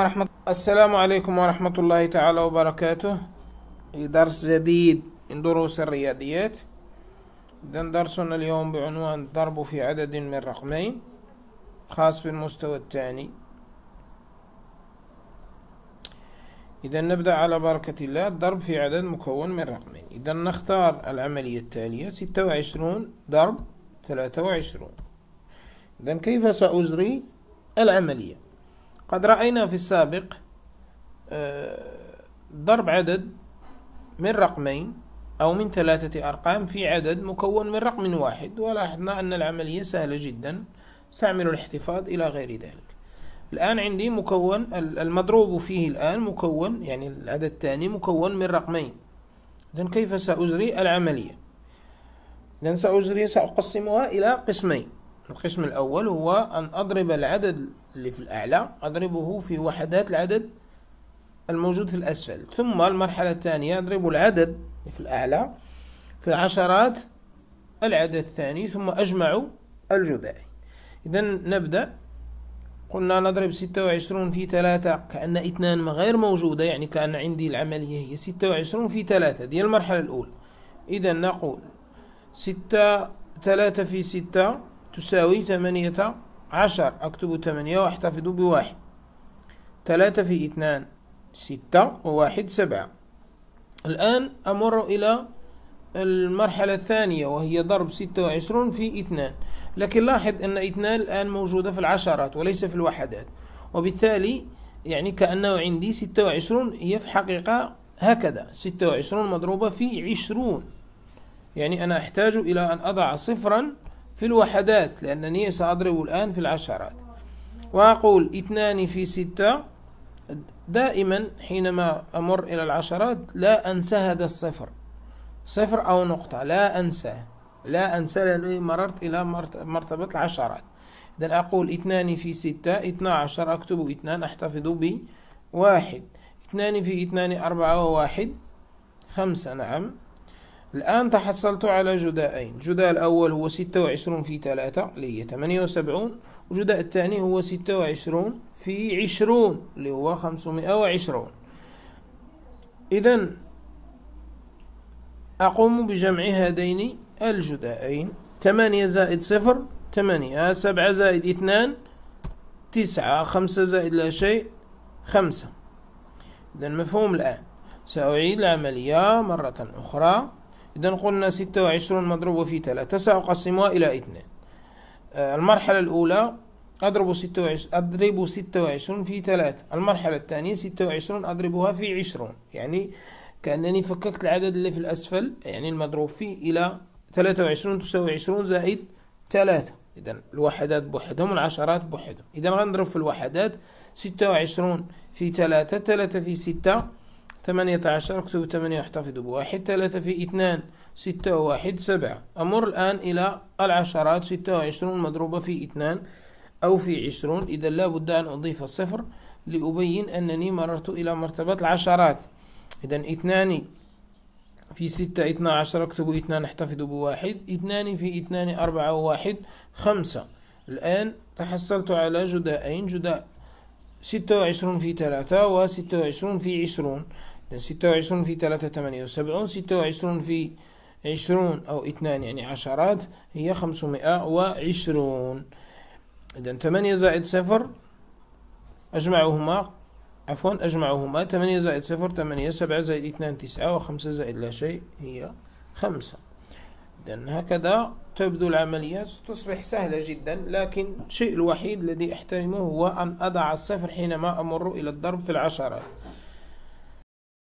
ورحمة السلام عليكم ورحمة الله تعالى وبركاته إيه، درس جديد من دروس الرياضيات إذن درسنا اليوم بعنوان الضرب في عدد من رقمين خاص بالمستوى الثاني إذا نبدأ على بركة الله الضرب في عدد مكون من رقمين إذا نختار العملية التالية ستة وعشرون ضرب ثلاثة وعشرون إذا كيف سأجري العملية قد رأينا في السابق آه، ضرب عدد من رقمين أو من ثلاثة أرقام في عدد مكون من رقم واحد ولاحظنا أن العملية سهلة جدا استعمل الاحتفاظ إلى غير ذلك الآن عندي مكون المضروب فيه الآن مكون يعني العدد الثاني مكون من رقمين إذن كيف سأجري العملية إذن سأجري سأقسمها إلى قسمين القسم الأول هو أن أضرب العدد اللي في الأعلى أضربه في وحدات العدد الموجود في الأسفل ثم المرحلة الثانية أضرب العدد في الأعلى في عشرات العدد الثاني ثم أجمع الجذعي إذا نبدأ قلنا نضرب ستة وعشرون في ثلاثة كأن اثنان غير موجودة يعني كأن عندي العملية هي ستة وعشرون في ثلاثة دي المرحلة الأولى إذا نقول ستة ثلاثة في ستة تساوي ثمانية عشر أكتب ثمانية وأحتفظ بواحد ثلاثة في اثنان ستة وواحد سبعة الآن أمر إلى المرحلة الثانية وهي ضرب ستة وعشرون في اثنان لكن لاحظ أن اثنان الآن موجودة في العشرات وليس في الوحدات وبالتالي يعني كأنه عندي ستة وعشرون هي في حقيقة هكذا ستة وعشرون مضروبة في عشرون يعني أنا أحتاج إلى أن أضع صفرا في الوحدات لأنني سأضرب الآن في العشرات وأقول اثنان في ستة دائما حينما أمر إلى العشرات لا أنسى هذا الصفر صفر أو نقطة لا أنسى لا أنسى لأنني مررت إلى مرتبة العشرات إذا أقول اثنان في ستة اثنا عشر أكتب اثنان أحتفظ بواحد اثنان في اثنان أربعة وواحد خمسة نعم الآن تحصلت على جداءين الجداء الأول هو ستة وعشرون في 3 اللي هي 78 وسبعون الثاني هو ستة وعشرون في عشرون اللي هو 520 وعشرون إذا أقوم بجمع هذين الجدائين 8 زائد صفر 8 سبعة زائد اثنان تسعة خمسة زائد لا شيء خمسة إذا مفهوم الآن سأعيد العملية مرة أخرى إذا قلنا ستة وعشرون مضروبة في تلاتة سأقسمها أقسمها إلى اثنين آه، المرحلة الأولى أضرب ستة وعشرون أضرب ستة وعشرون في تلاتة المرحلة الثانية ستة وعشرون أضربها في عشرون يعني كأنني فككت العدد اللي في الأسفل يعني المضروب فيه إلى ثلاثة وعشرون تساوي عشرون زائد ثلاثة إذا الوحدات بوحدهم العشرات بوحدهم إذا غنضرب في الوحدات ستة وعشرون في ثلاثة ثلاثة في ستة ثمانية عشر اكتب ثمانية احتفظ بواحد ثلاثة في اثنان ستة واحد سبعة أمر الآن إلى العشرات ستة وعشرون مضروبة في اثنان أو في عشرون إذا لا بد أن أضيف الصفر لأبين أنني مررت إلى مرتبة العشرات إذا اثنان في ستة اثنا عشر اكتب اثنان احتفظ بواحد اثنان في اثنان أربعة واحد خمسة الآن تحصلت على جدائين جداء ستة وعشرون في ثلاثة وستة وعشرون في عشرون يعني ستة وعشرون في ثلاثة ثمانية وسبعون ستة وعشرون في عشرون أو اثنان يعني عشرات هي خمسمائة وعشرون إذا ثمانية زائد صفر أجمعهما عفوا أجمعهما ثمانية زائد صفر ثمانية سبعة زائد اثنان تسعة وخمسة زائد لا شيء هي خمسة إذا هكذا تبدو العمليات تصبح سهلة جدا لكن الشيء الوحيد الذي أحترمه هو أن أضع الصفر حينما أمر إلى الضرب في العشرات